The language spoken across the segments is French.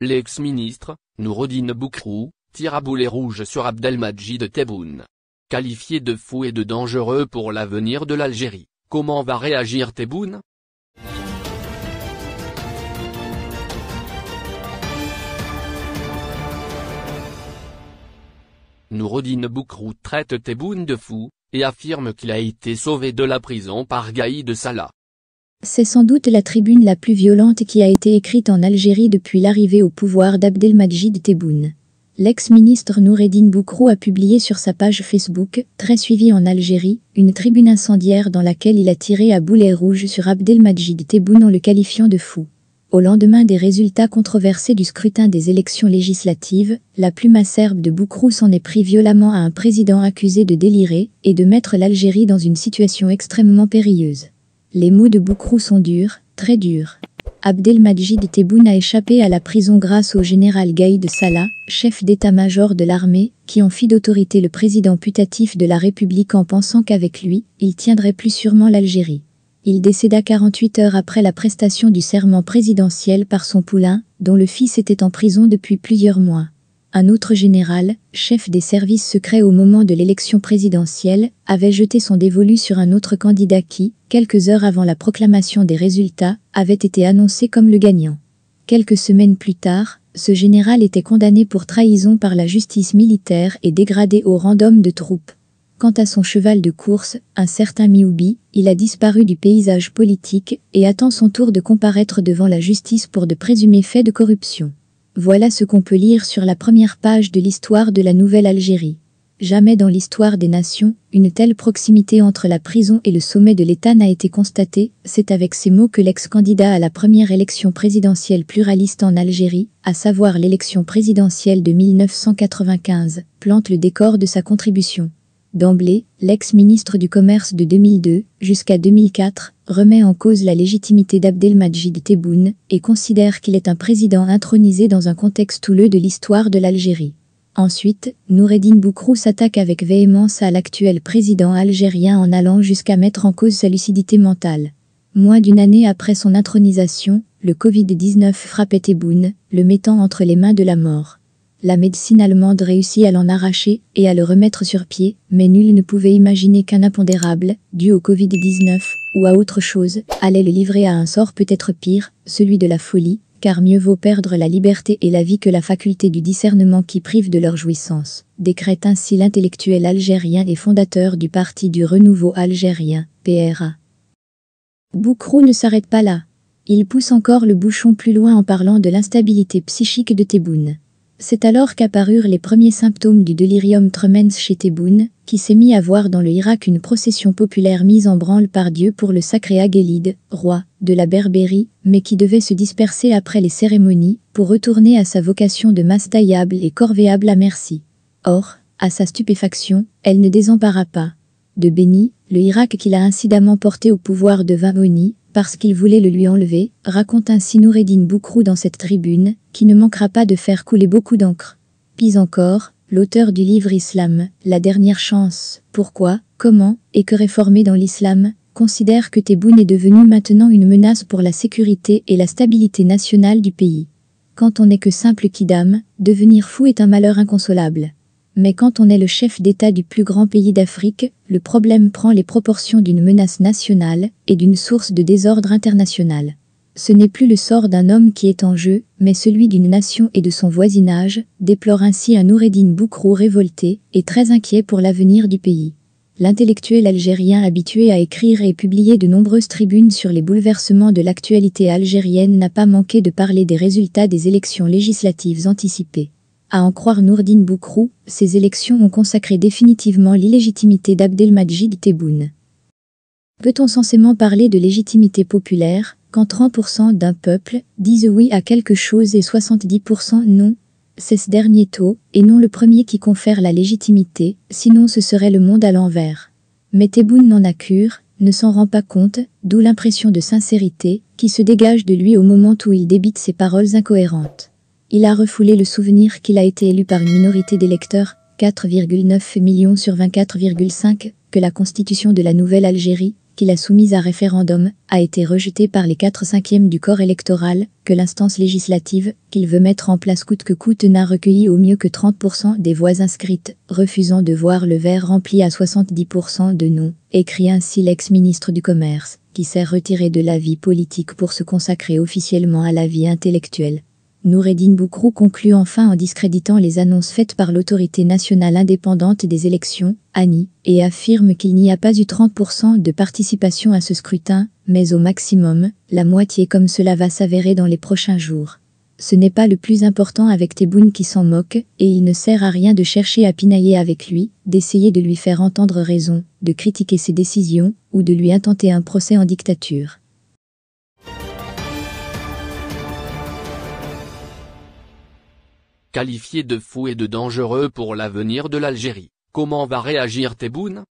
L'ex-ministre, Nourodine Boukrou, tire à boulet rouge sur Abdelmajid Tebboune. Qualifié de fou et de dangereux pour l'avenir de l'Algérie, comment va réagir Tebboune Nourodine Boukrou traite Tebboune de fou, et affirme qu'il a été sauvé de la prison par Gaïd Salah. C'est sans doute la tribune la plus violente qui a été écrite en Algérie depuis l'arrivée au pouvoir d'Abdelmajid Tebboune. L'ex-ministre Noureddin Boukrou a publié sur sa page Facebook, très suivie en Algérie, une tribune incendiaire dans laquelle il a tiré à boulet rouge sur Abdelmajid Tebboune en le qualifiant de fou. Au lendemain des résultats controversés du scrutin des élections législatives, la plume acerbe de Boukrou s'en est pris violemment à un président accusé de délirer et de mettre l'Algérie dans une situation extrêmement périlleuse. Les mots de Boukrou sont durs, très durs. Abdelmajid Tebboune a échappé à la prison grâce au général Gaïd Salah, chef d'état-major de l'armée, qui en fit d'autorité le président putatif de la République en pensant qu'avec lui, il tiendrait plus sûrement l'Algérie. Il décéda 48 heures après la prestation du serment présidentiel par son poulain, dont le fils était en prison depuis plusieurs mois. Un autre général, chef des services secrets au moment de l'élection présidentielle, avait jeté son dévolu sur un autre candidat qui, quelques heures avant la proclamation des résultats, avait été annoncé comme le gagnant. Quelques semaines plus tard, ce général était condamné pour trahison par la justice militaire et dégradé au rang d'homme de troupes. Quant à son cheval de course, un certain Mioubi, il a disparu du paysage politique et attend son tour de comparaître devant la justice pour de présumés faits de corruption. Voilà ce qu'on peut lire sur la première page de l'histoire de la Nouvelle-Algérie. Jamais dans l'histoire des nations, une telle proximité entre la prison et le sommet de l'État n'a été constatée, c'est avec ces mots que l'ex-candidat à la première élection présidentielle pluraliste en Algérie, à savoir l'élection présidentielle de 1995, plante le décor de sa contribution. D'emblée, l'ex-ministre du Commerce de 2002 jusqu'à 2004 remet en cause la légitimité d'Abdelmajid Tebboune et considère qu'il est un président intronisé dans un contexte houleux de l'histoire de l'Algérie. Ensuite, Noureddin Boukrou s'attaque avec véhémence à l'actuel président algérien en allant jusqu'à mettre en cause sa lucidité mentale. Moins d'une année après son intronisation, le Covid-19 frappait Tebboune, le mettant entre les mains de la mort. La médecine allemande réussit à l'en arracher et à le remettre sur pied, mais nul ne pouvait imaginer qu'un impondérable, dû au Covid-19 ou à autre chose, allait le livrer à un sort peut-être pire, celui de la folie, car mieux vaut perdre la liberté et la vie que la faculté du discernement qui prive de leur jouissance, décrète ainsi l'intellectuel algérien et fondateur du Parti du Renouveau algérien, PRA. Boukrou ne s'arrête pas là. Il pousse encore le bouchon plus loin en parlant de l'instabilité psychique de Tebboune. C'est alors qu'apparurent les premiers symptômes du délirium tremens chez Théboune, qui s'est mis à voir dans le Irak une procession populaire mise en branle par Dieu pour le sacré Agélide, roi de la Berbérie, mais qui devait se disperser après les cérémonies pour retourner à sa vocation de masse et corvéable à merci. Or, à sa stupéfaction, elle ne désempara pas. De Béni, le Irak qu'il a incidemment porté au pouvoir de Vamoni, parce qu'il voulait le lui enlever, raconte ainsi Noureddin Boukrou dans cette tribune, qui ne manquera pas de faire couler beaucoup d'encre. Pis encore, l'auteur du livre Islam, La dernière chance, pourquoi, comment, et que réformer dans l'islam, considère que Tebboune est devenu maintenant une menace pour la sécurité et la stabilité nationale du pays. Quand on n'est que simple kidam, devenir fou est un malheur inconsolable mais quand on est le chef d'État du plus grand pays d'Afrique, le problème prend les proportions d'une menace nationale et d'une source de désordre international. Ce n'est plus le sort d'un homme qui est en jeu, mais celui d'une nation et de son voisinage, déplore ainsi un noureddin Boukrou révolté et très inquiet pour l'avenir du pays. L'intellectuel algérien habitué à écrire et publier de nombreuses tribunes sur les bouleversements de l'actualité algérienne n'a pas manqué de parler des résultats des élections législatives anticipées. À en croire Nourdine Boukrou, ces élections ont consacré définitivement l'illégitimité d'Abdelmajid Tebboune. Peut-on censément parler de légitimité populaire quand 30% d'un peuple disent oui à quelque chose et 70% non C'est ce dernier taux, et non le premier qui confère la légitimité, sinon ce serait le monde à l'envers. Mais Tebboune n'en a cure, ne s'en rend pas compte, d'où l'impression de sincérité qui se dégage de lui au moment où il débite ses paroles incohérentes. Il a refoulé le souvenir qu'il a été élu par une minorité d'électeurs, 4,9 millions sur 24,5, que la constitution de la nouvelle Algérie, qu'il a soumise à référendum, a été rejetée par les 4 cinquièmes du corps électoral, que l'instance législative, qu'il veut mettre en place coûte que coûte n'a recueilli au mieux que 30% des voix inscrites, refusant de voir le verre rempli à 70% de non, écrit ainsi l'ex-ministre du Commerce, qui s'est retiré de la vie politique pour se consacrer officiellement à la vie intellectuelle. Noureddin Boukrou conclut enfin en discréditant les annonces faites par l'autorité nationale indépendante des élections, ANI, et affirme qu'il n'y a pas eu 30% de participation à ce scrutin, mais au maximum, la moitié comme cela va s'avérer dans les prochains jours. Ce n'est pas le plus important avec Tebboune qui s'en moque, et il ne sert à rien de chercher à pinailler avec lui, d'essayer de lui faire entendre raison, de critiquer ses décisions, ou de lui intenter un procès en dictature. qualifié de fou et de dangereux pour l'avenir de l'Algérie. Comment va réagir Tebboune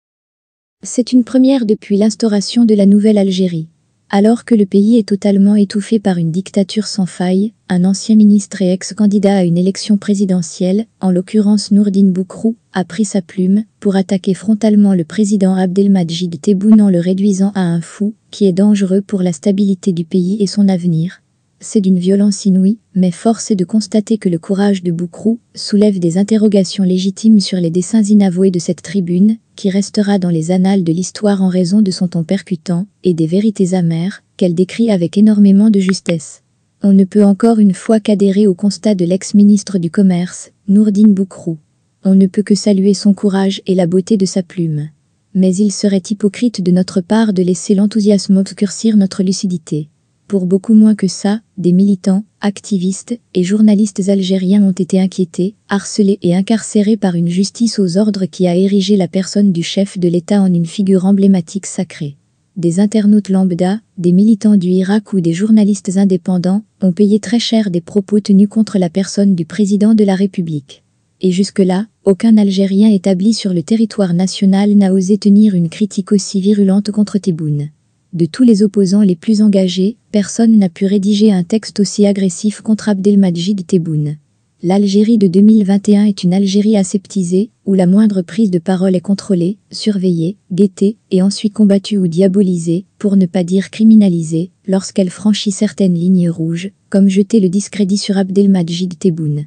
C'est une première depuis l'instauration de la nouvelle Algérie. Alors que le pays est totalement étouffé par une dictature sans faille, un ancien ministre et ex-candidat à une élection présidentielle, en l'occurrence Nourdine Boukrou, a pris sa plume pour attaquer frontalement le président Abdelmajid Tebboune en le réduisant à un fou qui est dangereux pour la stabilité du pays et son avenir, c'est d'une violence inouïe, mais force est de constater que le courage de Boukrou soulève des interrogations légitimes sur les dessins inavoués de cette tribune, qui restera dans les annales de l'histoire en raison de son ton percutant et des vérités amères qu'elle décrit avec énormément de justesse. On ne peut encore une fois qu'adhérer au constat de l'ex-ministre du Commerce, Nourdine Boukrou. On ne peut que saluer son courage et la beauté de sa plume. Mais il serait hypocrite de notre part de laisser l'enthousiasme obscurcir notre lucidité. Pour beaucoup moins que ça, des militants, activistes et journalistes algériens ont été inquiétés, harcelés et incarcérés par une justice aux ordres qui a érigé la personne du chef de l'État en une figure emblématique sacrée. Des internautes lambda, des militants du Irak ou des journalistes indépendants ont payé très cher des propos tenus contre la personne du président de la République. Et jusque-là, aucun Algérien établi sur le territoire national n'a osé tenir une critique aussi virulente contre Tebboune. De tous les opposants les plus engagés, personne n'a pu rédiger un texte aussi agressif contre Abdelmajid Tebboune. L'Algérie de 2021 est une Algérie aseptisée, où la moindre prise de parole est contrôlée, surveillée, guettée et ensuite combattue ou diabolisée, pour ne pas dire criminalisée, lorsqu'elle franchit certaines lignes rouges, comme jeter le discrédit sur Abdelmajid Tebboune.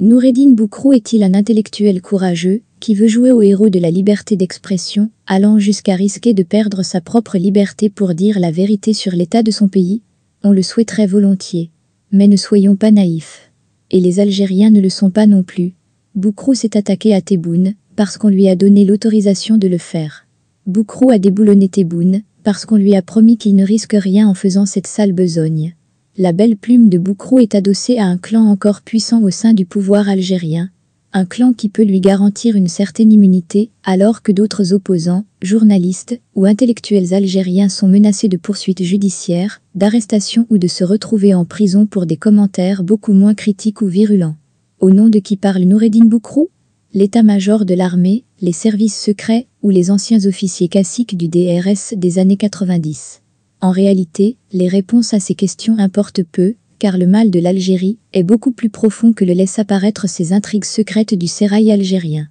Noureddin Boukrou est-il un intellectuel courageux qui veut jouer au héros de la liberté d'expression, allant jusqu'à risquer de perdre sa propre liberté pour dire la vérité sur l'état de son pays, on le souhaiterait volontiers. Mais ne soyons pas naïfs. Et les Algériens ne le sont pas non plus. Boukrou s'est attaqué à Tebboune, parce qu'on lui a donné l'autorisation de le faire. Boukrou a déboulonné Tebboune, parce qu'on lui a promis qu'il ne risque rien en faisant cette sale besogne. La belle plume de Boukrou est adossée à un clan encore puissant au sein du pouvoir algérien, un clan qui peut lui garantir une certaine immunité, alors que d'autres opposants, journalistes ou intellectuels algériens sont menacés de poursuites judiciaires, d'arrestations ou de se retrouver en prison pour des commentaires beaucoup moins critiques ou virulents. Au nom de qui parle Noureddin Boukrou L'état-major de l'armée, les services secrets ou les anciens officiers classiques du DRS des années 90. En réalité, les réponses à ces questions importent peu, car le mal de l'Algérie est beaucoup plus profond que le laissent apparaître ces intrigues secrètes du sérail algérien.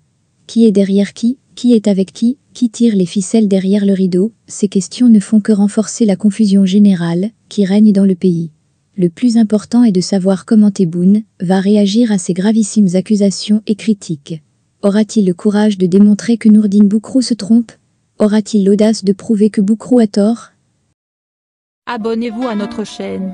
Qui est derrière qui Qui est avec qui Qui tire les ficelles derrière le rideau Ces questions ne font que renforcer la confusion générale qui règne dans le pays. Le plus important est de savoir comment Tebboune va réagir à ces gravissimes accusations et critiques. Aura-t-il le courage de démontrer que Nourdine Boukrou se trompe Aura-t-il l'audace de prouver que Boukrou a tort Abonnez-vous à notre chaîne